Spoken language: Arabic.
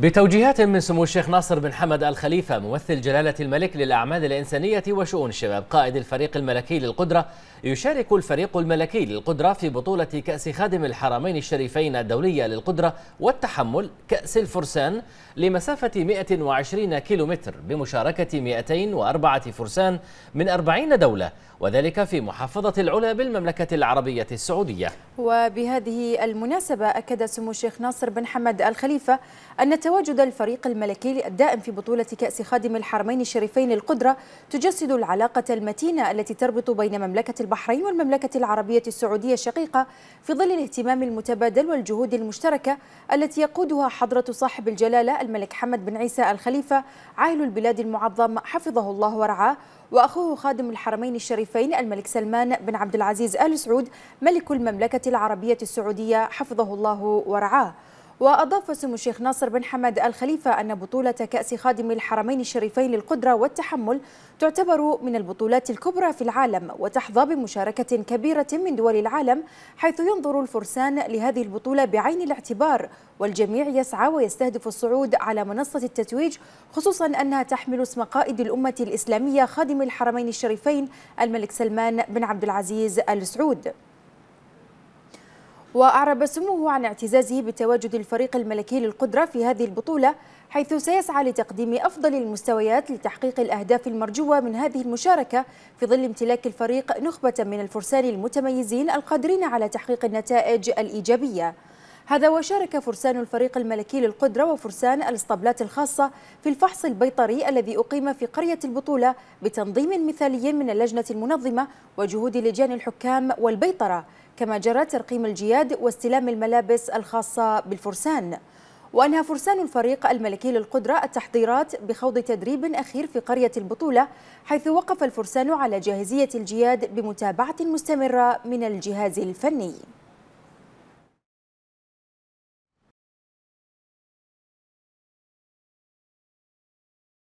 بتوجيهات من سمو الشيخ ناصر بن حمد الخليفة ممثل جلالة الملك للأعمال الإنسانية وشؤون الشباب قائد الفريق الملكي للقدرة يشارك الفريق الملكي للقدرة في بطولة كأس خادم الحرمين الشريفين الدولية للقدرة والتحمل كأس الفرسان لمسافة 120 كيلومتر بمشاركة 204 فرسان من 40 دولة وذلك في محافظة العلا بالمملكة العربية السعودية وبهذه المناسبة أكد سمو الشيخ ناصر بن حمد الخليفة أن تواجد الفريق الملكي الدائم في بطولة كأس خادم الحرمين الشريفين القدرة تجسد العلاقة المتينة التي تربط بين مملكة البحرين والمملكة العربية السعودية الشقيقة في ظل الاهتمام المتبادل والجهود المشتركة التي يقودها حضرة صاحب الجلالة الملك حمد بن عيسى الخليفة عاهل البلاد المعظم حفظه الله ورعاه وأخوه خادم الحرمين الشريفين الملك سلمان بن عبد العزيز آل سعود ملك المملكة العربية السعودية حفظه الله ورعاه وأضاف سمو الشيخ ناصر بن حمد الخليفة أن بطولة كأس خادم الحرمين الشريفين للقدرة والتحمل تعتبر من البطولات الكبرى في العالم وتحظى بمشاركة كبيرة من دول العالم حيث ينظر الفرسان لهذه البطولة بعين الاعتبار والجميع يسعى ويستهدف الصعود على منصة التتويج خصوصا أنها تحمل اسم قائد الأمة الإسلامية خادم الحرمين الشريفين الملك سلمان بن عبد العزيز آل سعود وأعرب سموه عن اعتزازه بتواجد الفريق الملكي للقدرة في هذه البطولة حيث سيسعى لتقديم أفضل المستويات لتحقيق الأهداف المرجوة من هذه المشاركة في ظل امتلاك الفريق نخبة من الفرسان المتميزين القادرين على تحقيق النتائج الإيجابية هذا وشارك فرسان الفريق الملكي للقدرة وفرسان الاسطبلات الخاصة في الفحص البيطري الذي أقيم في قرية البطولة بتنظيم مثالي من اللجنة المنظمة وجهود لجان الحكام والبيطرة كما جرى ترقيم الجياد واستلام الملابس الخاصة بالفرسان وأنهى فرسان الفريق الملكي للقدرة التحضيرات بخوض تدريب أخير في قرية البطولة حيث وقف الفرسان على جاهزية الجياد بمتابعة مستمرة من الجهاز الفني